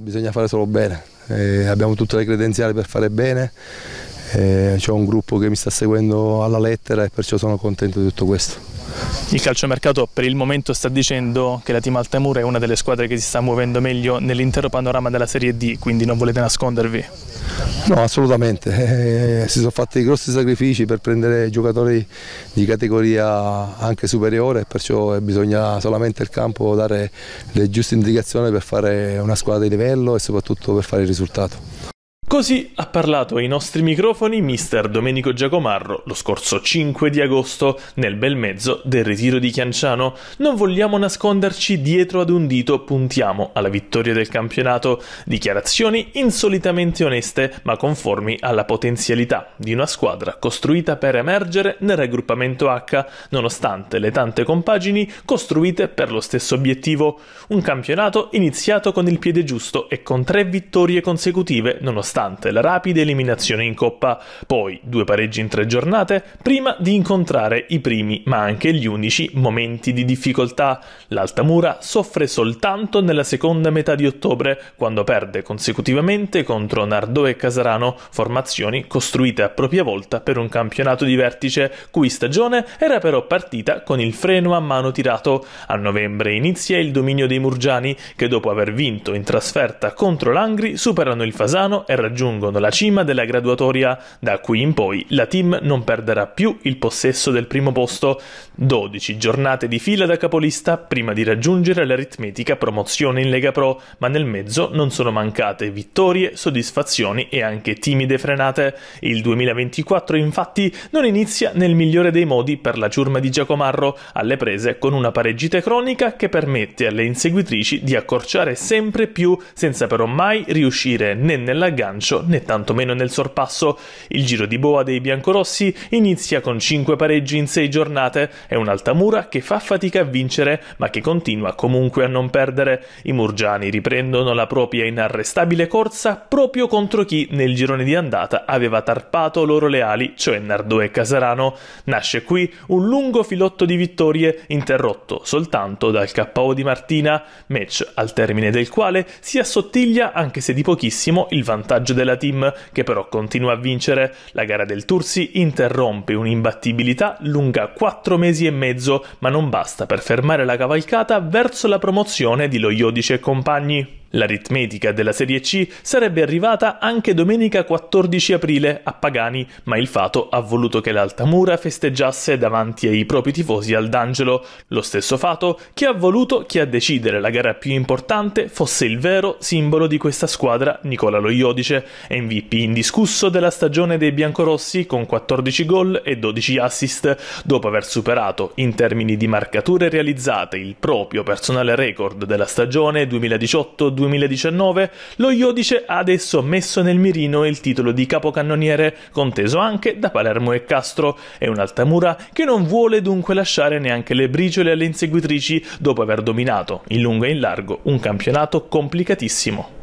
Bisogna fare solo bene, eh, abbiamo tutte le credenziali per fare bene, eh, c'è un gruppo che mi sta seguendo alla lettera e perciò sono contento di tutto questo. Il calciomercato per il momento sta dicendo che la Team Altamura è una delle squadre che si sta muovendo meglio nell'intero panorama della Serie D, quindi non volete nascondervi? No, assolutamente. Eh, eh si sono fatti grossi sacrifici per prendere giocatori di categoria anche superiore, perciò eh, bisogna solamente il campo dare le giuste indicazioni per fare una squadra di livello e soprattutto per fare il risultato. Così ha parlato ai nostri microfoni mister Domenico Giacomarro lo scorso 5 di agosto nel bel mezzo del ritiro di Chianciano. Non vogliamo nasconderci dietro ad un dito, puntiamo alla vittoria del campionato. Dichiarazioni insolitamente oneste ma conformi alla potenzialità di una squadra costruita per emergere nel raggruppamento H, nonostante le tante compagini costruite per lo stesso obiettivo. Un campionato iniziato con il piede giusto e con tre vittorie consecutive nonostante nonostante la rapida eliminazione in Coppa, poi due pareggi in tre giornate, prima di incontrare i primi ma anche gli unici momenti di difficoltà. L'Altamura soffre soltanto nella seconda metà di ottobre, quando perde consecutivamente contro Nardò e Casarano, formazioni costruite a propria volta per un campionato di vertice, cui stagione era però partita con il freno a mano tirato. A novembre inizia il dominio dei Murgiani, che dopo aver vinto in trasferta contro l'Angri superano il Fasano e raggiungono raggiungono la cima della graduatoria, da qui in poi la team non perderà più il possesso del primo posto, 12 giornate di fila da capolista prima di raggiungere l'aritmetica promozione in Lega Pro, ma nel mezzo non sono mancate vittorie, soddisfazioni e anche timide frenate. Il 2024 infatti non inizia nel migliore dei modi per la ciurma di Giacomarro, alle prese con una pareggite cronica che permette alle inseguitrici di accorciare sempre più senza però mai riuscire né nell'aggancio calcio né tantomeno nel sorpasso. Il giro di boa dei biancorossi inizia con 5 pareggi in 6 giornate e un'Altamura che fa fatica a vincere ma che continua comunque a non perdere. I murgiani riprendono la propria inarrestabile corsa proprio contro chi nel girone di andata aveva tarpato loro le ali, cioè Nardò e Casarano. Nasce qui un lungo filotto di vittorie interrotto soltanto dal KO di Martina, match al termine del quale si assottiglia anche se di pochissimo il vantaggio vantaggio della team, che però continua a vincere. La gara del Tursi interrompe un'imbattibilità lunga 4 mesi e mezzo, ma non basta per fermare la cavalcata verso la promozione di Loiodice e compagni. L'aritmetica della Serie C sarebbe arrivata anche domenica 14 aprile a Pagani, ma il Fato ha voluto che l'Altamura festeggiasse davanti ai propri tifosi al D'Angelo, lo stesso Fato che ha voluto che a decidere la gara più importante fosse il vero simbolo di questa squadra Nicola Loiodice, MVP indiscusso della stagione dei biancorossi con 14 gol e 12 assist, dopo aver superato in termini di marcature realizzate il proprio personale record della stagione 2018 2019, lo Iodice ha adesso messo nel mirino il titolo di capocannoniere, conteso anche da Palermo e Castro. È un'altamura che non vuole dunque lasciare neanche le briciole alle inseguitrici dopo aver dominato, in lungo e in largo, un campionato complicatissimo.